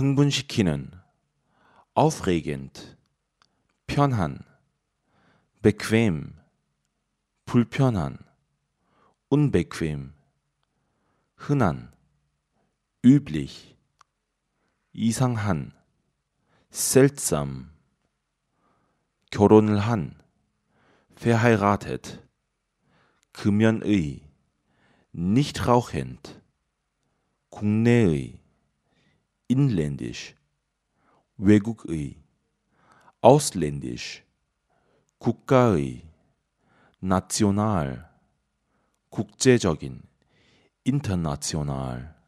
흥분시키는 aufregend 편한 bequem 불편한 unbequem 흔한 üblich 이상한 seltsam 결혼을 한 verheiratet 금연의 nicht rauchend 국내의 inländisch, 외국의, ausländisch, 국가의, national, 국제적인, international